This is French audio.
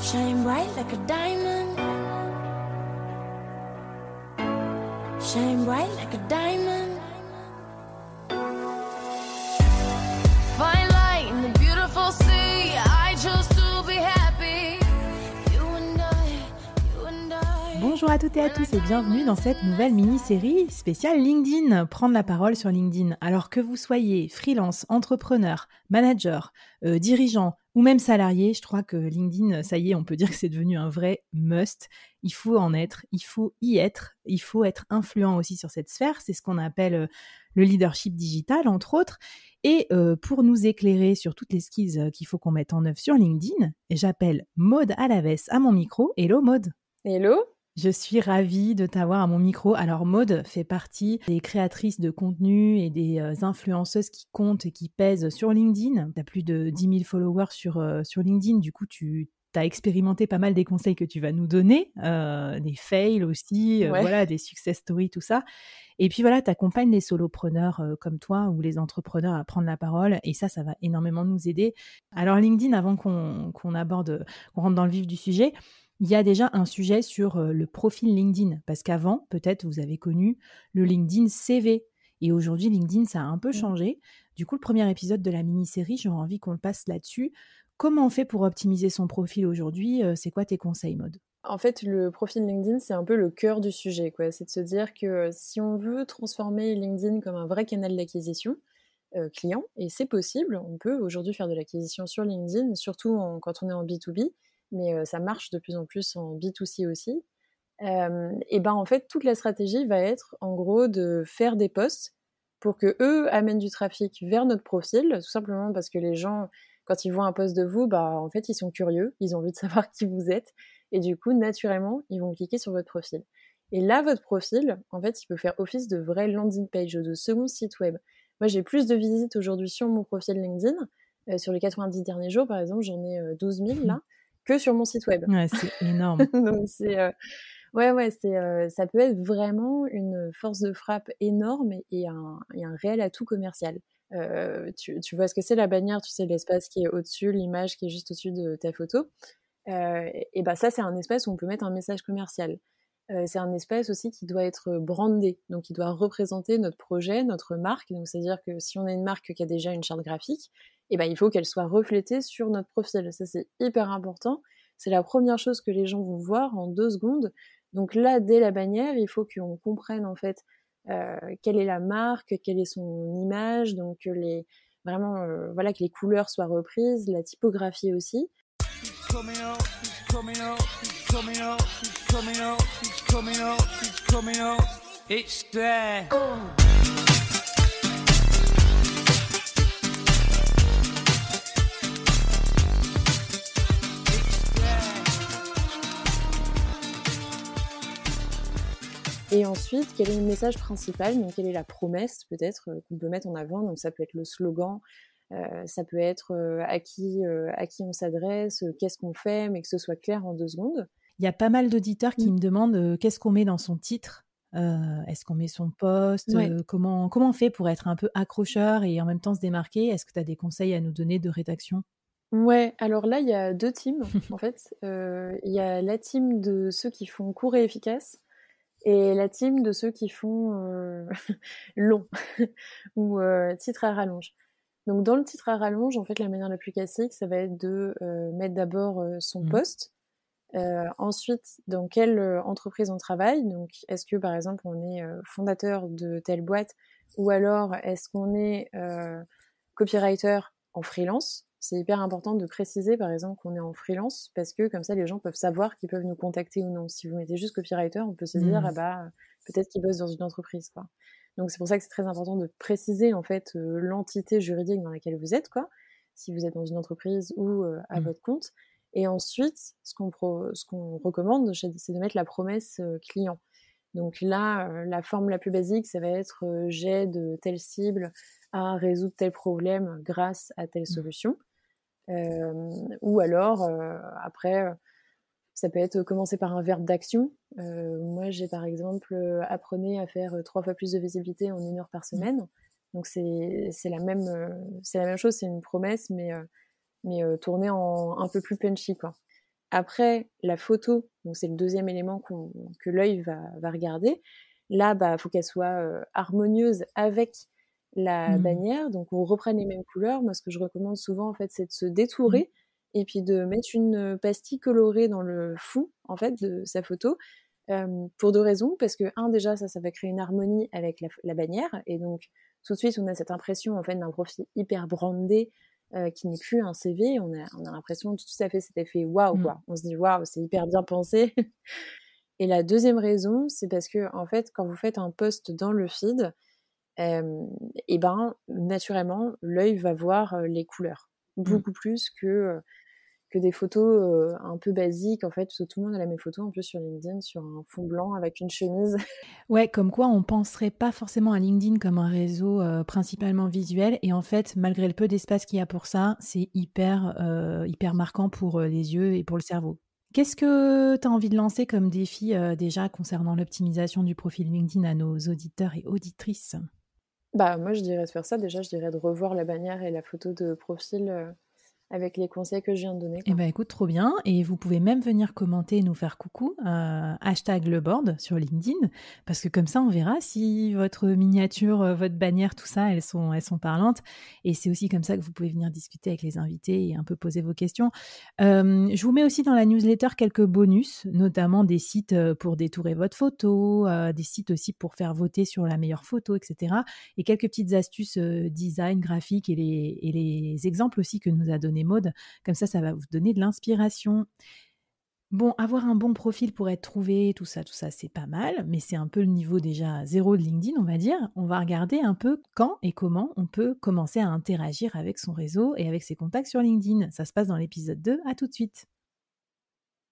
Bonjour à toutes et à tous et bienvenue dans cette nouvelle mini-série spéciale LinkedIn. Prendre la parole sur LinkedIn. Alors que vous soyez freelance, entrepreneur, manager, euh, dirigeant, ou même salarié, je crois que LinkedIn, ça y est, on peut dire que c'est devenu un vrai must. Il faut en être, il faut y être, il faut être influent aussi sur cette sphère. C'est ce qu'on appelle euh, le leadership digital, entre autres. Et euh, pour nous éclairer sur toutes les skis euh, qu'il faut qu'on mette en œuvre sur LinkedIn, j'appelle Maude Alaves à mon micro. Hello Maude. Hello. Je suis ravie de t'avoir à mon micro. Alors Maude fait partie des créatrices de contenu et des euh, influenceuses qui comptent et qui pèsent sur LinkedIn. Tu as plus de 10 000 followers sur, euh, sur LinkedIn, du coup tu as expérimenté pas mal des conseils que tu vas nous donner, euh, des fails aussi, voilà, des success stories, tout ça. Et puis voilà, tu accompagnes les solopreneurs comme toi ou les entrepreneurs à prendre la parole et ça, ça va énormément nous aider. Alors LinkedIn, avant qu'on aborde, qu'on rentre dans le vif du sujet, il y a déjà un sujet sur euh, le profil LinkedIn. Parce qu'avant, peut-être, vous avez connu le LinkedIn CV. Et aujourd'hui, LinkedIn, ça a un peu mmh. changé. Du coup, le premier épisode de la mini-série, j'aurais envie qu'on le passe là-dessus. Comment on fait pour optimiser son profil aujourd'hui euh, C'est quoi tes conseils, mode en fait, le profil LinkedIn, c'est un peu le cœur du sujet. C'est de se dire que euh, si on veut transformer LinkedIn comme un vrai canal d'acquisition client, et c'est possible, on peut aujourd'hui faire de l'acquisition sur LinkedIn, surtout quand on est en B2B, mais ça marche de plus en plus en B2C aussi. et ben en fait, toute la stratégie va être en gros de faire des posts pour que eux amènent du trafic vers notre profil, tout simplement parce que les gens, quand ils voient un post de vous, bah, en fait ils sont curieux, ils ont envie de savoir qui vous êtes, et du coup naturellement ils vont cliquer sur votre profil. Et là, votre profil, en fait, il peut faire office de vraie landing page, ou de second site web. Moi, j'ai plus de visites aujourd'hui sur mon profil LinkedIn. sur les 90 derniers jours, par exemple, j'en ai 12 000 là que sur mon site web. Ouais, c'est énorme. Euh, ouais ouais c'est euh, ça peut être vraiment une force de frappe énorme et, un, réel atout commercial. Euh, tu, vois ce que c'est la bannière, tu sais l'espace qui est au-dessus, l'image qui est juste au-dessus de ta photo. et ben ça c'est un espace où on peut mettre un message commercial. c'est un espace aussi qui doit être brandé, donc qui doit représenter notre projet, notre marque. Donc c'est-à-dire que si on a une marque qui a déjà une charte graphique, et ben il faut qu'elle soit reflétée sur notre profil. Ça c'est hyper important. C'est la première chose que les gens vont voir en deux secondes. Donc là, dès la bannière, il faut qu'on comprenne en fait euh, quelle est la marque, quelle est son image, donc euh, les vraiment euh, voilà que les couleurs soient reprises, la typographie aussi. Et ensuite, quel est le message principal, mais quelle est la promesse peut-être euh, qu'on peut mettre en avant Donc ça peut être le slogan, euh, ça peut être euh, à, qui, à qui on s'adresse, qu'est-ce qu'on fait, mais que ce soit clair en deux secondes. Il y a pas mal d'auditeurs qui mm. me demandent qu'est-ce qu'on met dans son titre. Est-ce qu'on met son poste comment, comment on fait pour être un peu accrocheur et en même temps se démarquer Est-ce que tu as des conseils à nous donner de rédaction Ouais, alors là, il y a deux teams, en fait. Il y a la team de ceux qui font court et efficace, et la team de ceux qui font euh, long ou euh, titre à rallonge. Donc dans le titre à rallonge, en fait, la manière la plus classique, ça va être de euh, mettre d'abord son mmh. poste, ensuite dans quelle entreprise on travaille. Donc est-ce que par exemple on est fondateur de telle boîte ou alors est-ce qu'on est copywriter en freelance c'est hyper important de préciser, par exemple, qu'on est en freelance, parce que comme ça, les gens peuvent savoir qu'ils peuvent nous contacter ou non. Si vous mettez juste copywriter, on peut se dire, mmh. ah bah, peut-être qu'ils bossent dans une entreprise, quoi. Donc c'est pour ça que c'est très important de préciser en fait euh, l'entité juridique dans laquelle vous êtes, quoi, si vous êtes dans une entreprise ou euh, à mmh. votre compte. Et ensuite, ce qu'on qu'on recommande, c'est de mettre la promesse euh, client. Donc là, la forme la plus basique, ça va être j'aide telle cible à résoudre tel problème grâce à telle mmh. solution. Euh, ou alors, euh, après, euh, ça peut être commencer par un verbe d'action. moi, j'ai par exemple appris à faire trois fois plus de visibilité en une heure par mmh. semaine. Donc c'est la même c'est la même chose, c'est une promesse, mais mais tournée en un peu plus punchy quoi. Après la photo, c'est le deuxième élément que l'œil va, va regarder. Là, bah faut qu'elle soit harmonieuse avec la mmh. bannière, donc on reprenne les mêmes couleurs. Moi, ce que je recommande souvent, en fait, c'est de se mmh. détourer et puis de mettre une euh, pastille colorée dans le fou en fait, de sa photo. pour deux raisons, parce que un déjà ça, ça va créer une harmonie avec la, bannière et donc tout de suite on a cette impression en fait d'un profil hyper brandé qui n'est plus un CV, on a, on a l'impression tout à fait cet effet waouh mmh. on se dit waouh c'est hyper bien pensé. et la deuxième raison c'est parce que en fait quand vous faites un post dans le feed, et ben naturellement l'œil va voir les couleurs mmh. beaucoup plus que des photos un peu basiques en fait parce que tout le monde a la même photo en plus sur LinkedIn sur un fond blanc avec une chemise. Ouais, comme quoi on penserait pas forcément à LinkedIn comme un réseau principalement visuel et en fait malgré le peu d'espace qu'il y a pour ça, c'est hyper hyper marquant pour les yeux et pour le cerveau. Qu'est-ce que tu as envie de lancer comme défi déjà concernant l'optimisation du profil LinkedIn à nos auditeurs et auditrices bah moi je dirais de faire ça déjà, je dirais de revoir la bannière et la photo de profil euh, avec les conseils que je viens de donner. Eh ben écoute, trop bien. Et vous pouvez même venir commenter et nous faire coucou, euh, hashtag le board sur LinkedIn, parce que comme ça, on verra si votre miniature, euh, votre bannière, tout ça, elles sont, elles sont parlantes. Et c'est aussi comme ça que vous pouvez venir discuter avec les invités et un peu poser vos questions. Euh, je vous mets aussi dans la newsletter quelques bonus, notamment des sites pour détourer votre photo, des sites aussi pour faire voter sur la meilleure photo, etc. Et quelques petites astuces design, graphique et les, et les exemples aussi que nous a donné modes, Comme ça, ça va vous donner de l'inspiration. Bon, avoir un bon profil pour être trouvé, tout ça, tout ça, c'est pas mal, mais c'est un peu le niveau déjà zéro de LinkedIn, on va dire. On va regarder un peu quand et comment on peut commencer à interagir avec son réseau et avec ses contacts sur LinkedIn. Ça se passe dans l'épisode 2. À tout de suite.